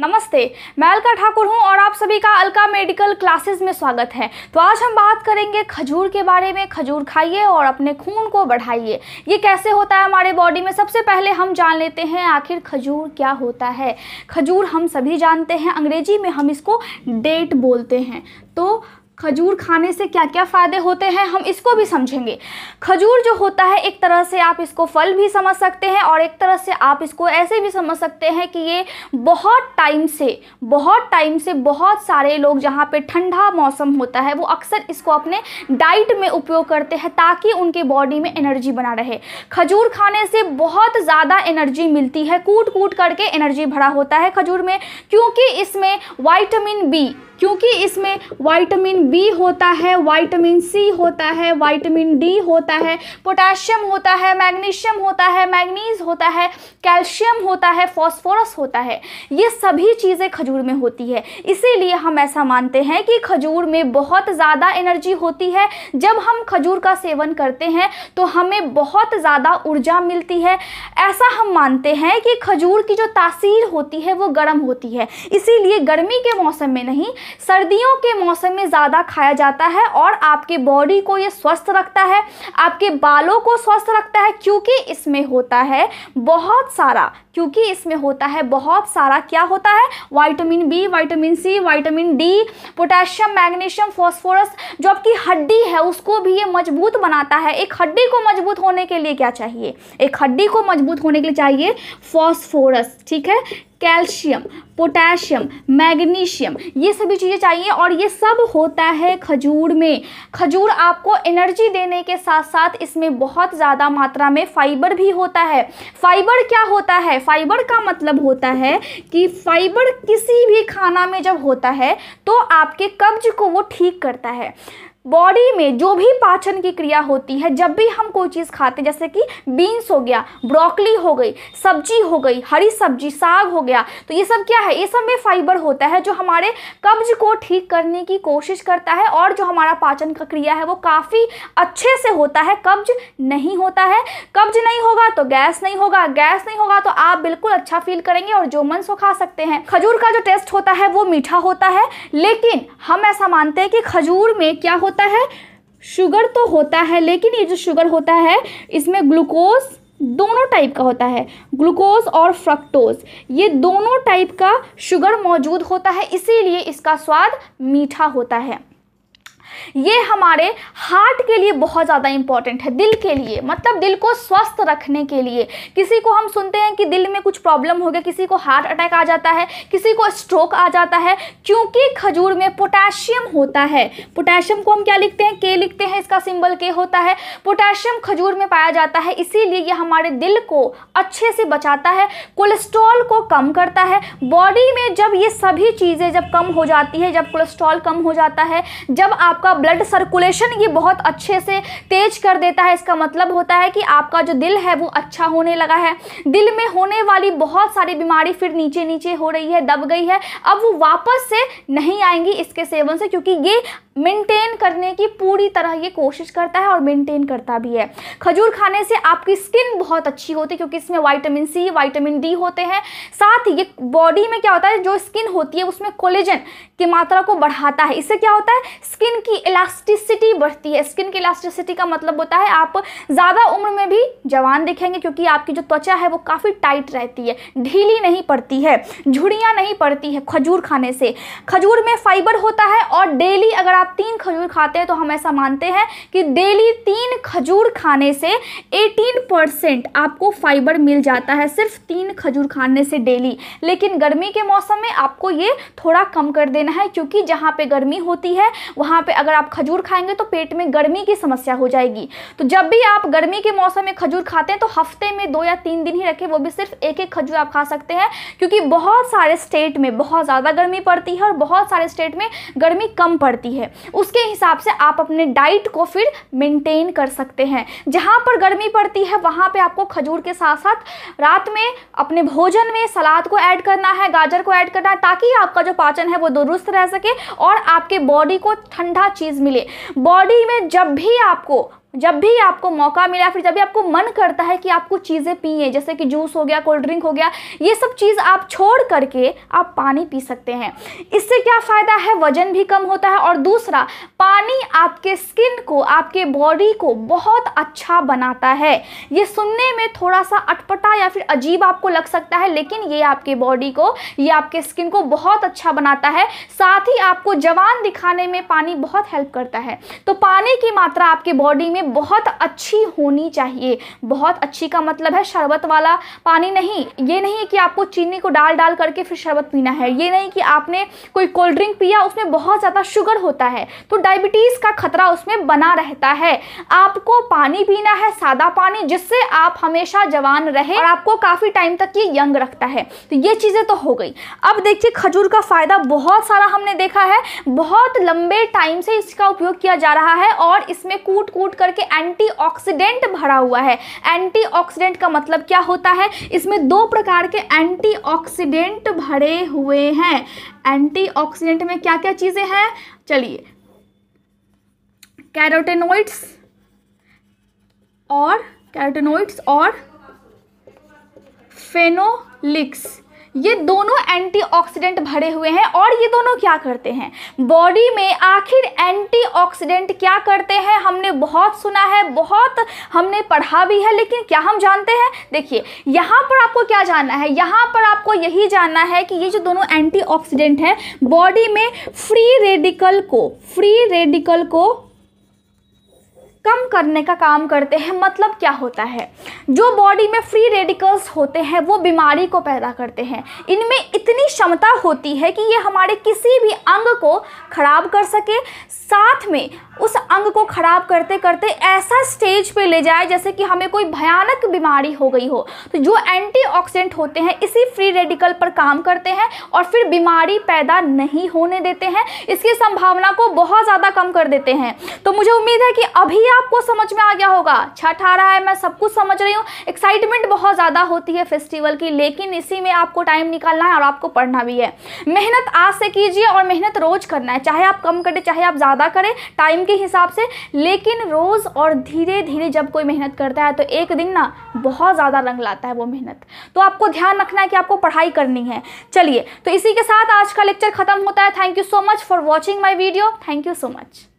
नमस्ते मैं अलका ठाकुर हूं और आप सभी का अलका मेडिकल क्लासेस में स्वागत है तो आज हम बात करेंगे खजूर के बारे में खजूर खाइए और अपने खून को बढ़ाइए ये कैसे होता है हमारे बॉडी में सबसे पहले हम जान लेते हैं आखिर खजूर क्या होता है खजूर हम सभी जानते हैं अंग्रेजी में हम इसको डेट बोलते हैं तो खजूर खाने से क्या क्या फ़ायदे होते हैं हम इसको भी समझेंगे खजूर जो होता है एक तरह से आप इसको फल भी समझ सकते हैं और एक तरह से आप इसको ऐसे भी समझ सकते हैं कि ये बहुत टाइम से बहुत टाइम से बहुत सारे लोग जहाँ पे ठंडा मौसम होता है वो अक्सर इसको अपने डाइट में उपयोग करते हैं ताकि उनके बॉडी में एनर्जी बना रहे खजूर खाने से बहुत ज़्यादा एनर्जी मिलती है कूट कूट करके एनर्जी भरा होता है खजूर में क्योंकि इसमें वाइटामिन बी क्योंकि इसमें वाइटामिन बी होता है वाइटामिन सी होता है वाइटामिन डी होता है पोटाशियम होता है मैग्नीशियम होता है मैग्नीज होता है कैल्शियम होता है फॉस्फोरस होता है ये सभी चीज़ें खजूर में होती है इसीलिए हम ऐसा मानते हैं कि खजूर में बहुत ज़्यादा एनर्जी होती है जब हम खजूर का सेवन करते हैं तो हमें बहुत ज़्यादा ऊर्जा मिलती है ऐसा हम मानते हैं कि खजूर की जो तासीर होती है वो गर्म होती है इसीलिए गर्मी के मौसम में नहीं सर्दियों के मौसम में ज़्यादा खाया जाता है और आपके बॉडी को ये स्वस्थ रखता है आपके बालों को स्वस्थ रखता है क्योंकि इसमें होता है बहुत सारा क्योंकि इसमें होता है बहुत सारा क्या होता है vitamin B vitamin C vitamin D potassium magnesium phosphorus जो आपकी हड्डी है उसको भी ये मजबूत बनाता है एक हड्डी को मजबूत होने के लिए क्या चाहिए एक हड्डी को मजबूत होने के लिए चाहिए फॉस्फोरस ठीक है कैल्शियम पोटेशियम मैग्नीशियम ये सभी चीज़ें चाहिए और ये सब होता है खजूर में खजूर आपको एनर्जी देने के साथ साथ इसमें बहुत ज़्यादा मात्रा में फाइबर भी होता है फाइबर क्या होता है फाइबर का मतलब होता है कि फाइबर किसी भी खाना में जब होता है तो आपके कब्ज को वो ठीक करता है बॉडी में जो भी पाचन की क्रिया होती है जब भी हम कोई चीज़ खाते हैं जैसे कि बीन्स हो गया ब्रोकली हो गई सब्जी हो गई हरी सब्जी साग हो गया तो ये सब क्या है ये सब में फाइबर होता है जो हमारे कब्ज को ठीक करने की कोशिश करता है और जो हमारा पाचन का क्रिया है वो काफ़ी अच्छे से होता है कब्ज नहीं होता है कब्ज नहीं होगा तो गैस नहीं होगा गैस नहीं होगा तो आप बिल्कुल अच्छा फील करेंगे और जो मन सो खा सकते हैं खजूर का जो टेस्ट होता है वो मीठा होता है लेकिन हम ऐसा मानते हैं कि खजूर में क्या होता होता है शुगर तो होता है लेकिन ये जो शुगर होता है इसमें ग्लूकोज दोनों टाइप का होता है ग्लूकोज और फ्रक्टोज ये दोनों टाइप का शुगर मौजूद होता है इसीलिए इसका स्वाद मीठा होता है ये हमारे हार्ट के लिए बहुत ज़्यादा इंपॉर्टेंट है दिल के लिए मतलब दिल को स्वस्थ रखने के लिए किसी को हम सुनते हैं कि दिल में कुछ प्रॉब्लम हो गया किसी को हार्ट अटैक आ जाता है किसी को स्ट्रोक आ जाता है क्योंकि खजूर में पोटेशियम होता है पोटेशियम को हम क्या लिखते हैं के लिखते हैं इसका सिंबल के होता है पोटेशियम खजूर में पाया जाता है इसीलिए ये हमारे दिल को अच्छे से बचाता है कोलेस्ट्रॉल को कम करता है बॉडी में जब ये सभी चीज़ें जब कम हो जाती है जब कोलेस्ट्रॉल कम हो जाता है जब आपका ब्लड सर्कुलेशन ये बहुत अच्छे से तेज कर देता है इसका मतलब होता है कि आपका जो दिल है वो अच्छा होने लगा है दिल में होने वाली बहुत सारी बीमारी फिर नीचे नीचे हो रही है दब गई है अब वो वापस से नहीं आएंगी इसके सेवन से क्योंकि ये मेंटेन करने की पूरी तरह ये कोशिश करता है और मेंटेन करता भी है खजूर खाने से आपकी स्किन बहुत अच्छी होती है क्योंकि इसमें वाइटामिन सी वाइटामिन डी होते हैं साथ ही ये बॉडी में क्या होता है जो स्किन होती है उसमें कोलेजन की मात्रा को बढ़ाता है इससे क्या होता है स्किन की इलास्टिसिटी बढ़ती है स्किन की इलास्टिसिटी का मतलब होता है आप ज़्यादा उम्र में भी जवान दिखेंगे क्योंकि आपकी जो त्वचा है वो काफ़ी टाइट रहती है ढीली नहीं पड़ती है झुड़ियाँ नहीं पड़ती है खजूर खाने से खजूर में फाइबर होता है और डेली अगर आप तीन खजूर खाते हैं तो हम ऐसा मानते हैं कि डेली तीन खजूर खाने से परसेंट आपको फाइबर मिल जाता है सिर्फ तीन खजूर खाने से डेली लेकिन गर्मी के मौसम में आपको ये थोड़ा कम कर देना है क्योंकि जहाँ पे गर्मी होती है वहाँ पे अगर आप आप खजूर खाएंगे तो पेट में गर्मी की समस्या हो जाएगी तो जब भी आप गर्मी के मौसम में खजूर खाते हैं तो हफ्ते में दो या तीन दिन ही रखें वो भी सिर्फ एक एक खजूर आप खा सकते हैं क्योंकि बहुत सारे स्टेट में बहुत ज़्यादा गर्मी पड़ती है और बहुत सारे स्टेट में गर्मी कम पड़ती है उसके हिसाब से आप अपने डाइट को फिर मेंटेन कर सकते हैं जहाँ पर गर्मी पड़ती है वहाँ पर आपको खजूर के साथ साथ रात में अपने भोजन में सलाद को ऐड करना है गाजर को ऐड करना है ताकि आपका जो पाचन है वो दुरुस्त रह सके और आपके बॉडी को ठंडा चीज़ चीज़ मिले बॉडी में जब भी आपको जब भी आपको मौका मिला फिर जब भी आपको मन करता है कि आपको चीज़ें पिए जैसे कि जूस हो गया कोल्ड ड्रिंक हो गया ये सब चीज़ आप छोड़ करके आप पानी पी सकते हैं इससे क्या फ़ायदा है वजन भी कम होता है और दूसरा पानी आपके स्किन को आपके बॉडी को बहुत अच्छा बनाता है ये सुनने में थोड़ा सा अटपटा या फिर अजीब आपको लग सकता है लेकिन ये आपके बॉडी को ये आपके स्किन को बहुत अच्छा बनाता है साथ ही आपको जवान दिखाने में पानी बहुत हेल्प करता है तो पानी की मात्रा आपके बॉडी में पानी बहुत अच्छी होनी चाहिए बहुत अच्छी का मतलब है शरबत वाला पानी नहीं ये नहीं कि आपको चीनी को डाल डाल करके फिर शरबत पीना है ये नहीं कि आपने कोई कोल्ड ड्रिंक पिया उसमें बहुत ज़्यादा शुगर होता है तो डायबिटीज़ का खतरा उसमें बना रहता है आपको पानी पीना है सादा पानी जिससे आप हमेशा जवान रहे और आपको काफ़ी टाइम तक ये यंग रखता है तो ये चीज़ें तो हो गई अब देखिए खजूर का फ़ायदा बहुत सारा हमने देखा है बहुत लंबे टाइम से इसका उपयोग किया जा रहा है और इसमें कूट कूट कर करके एंटीऑक्सीडेंट भरा हुआ है एंटीऑक्सीडेंट का मतलब क्या होता है इसमें दो प्रकार के एंटीऑक्सीडेंट भरे हुए हैं एंटीऑक्सीडेंट में क्या क्या चीज़ें हैं चलिए कैरोटेनोइड्स और कैरोटेनोइड्स और फेनोलिक्स ये दोनों एंटीऑक्सीडेंट भरे हुए हैं और ये दोनों क्या करते हैं बॉडी में आखिर एंटीऑक्सीडेंट क्या करते हैं हमने बहुत सुना है बहुत हमने पढ़ा भी है लेकिन क्या हम जानते हैं देखिए यहाँ पर आपको क्या जानना है यहाँ पर आपको यही जानना है कि ये जो दोनों एंटीऑक्सीडेंट हैं बॉडी में फ्री रेडिकल को फ्री रेडिकल को कम करने का काम करते हैं मतलब क्या होता है जो बॉडी में फ्री रेडिकल्स होते हैं वो बीमारी को पैदा करते हैं इनमें इतनी क्षमता होती है कि ये हमारे किसी भी अंग को ख़राब कर सके साथ में उस अंग को ख़राब करते करते ऐसा स्टेज पे ले जाए जैसे कि हमें कोई भयानक बीमारी हो गई हो तो जो एंटीऑक्सीडेंट होते हैं इसी फ्री रेडिकल पर काम करते हैं और फिर बीमारी पैदा नहीं होने देते हैं इसकी संभावना को बहुत ज़्यादा कम कर देते हैं तो मुझे उम्मीद है कि अभी आपको समझ में आ गया होगा छठ आ रहा है मैं सब कुछ समझ रही हूँ एक्साइटमेंट बहुत ज़्यादा होती है फेस्टिवल की लेकिन इसी में आपको टाइम निकालना है और आपको पढ़ना भी है मेहनत आज से कीजिए और मेहनत रोज़ करना है चाहे आप कम करें चाहे आप ज़्यादा करें टाइम के हिसाब से लेकिन रोज़ और धीरे धीरे जब कोई मेहनत करता है तो एक दिन ना बहुत ज़्यादा रंग लाता है वो मेहनत तो आपको ध्यान रखना है कि आपको पढ़ाई करनी है चलिए तो इसी के साथ आज का लेक्चर खत्म होता है thank you so much for watching my video thank you so much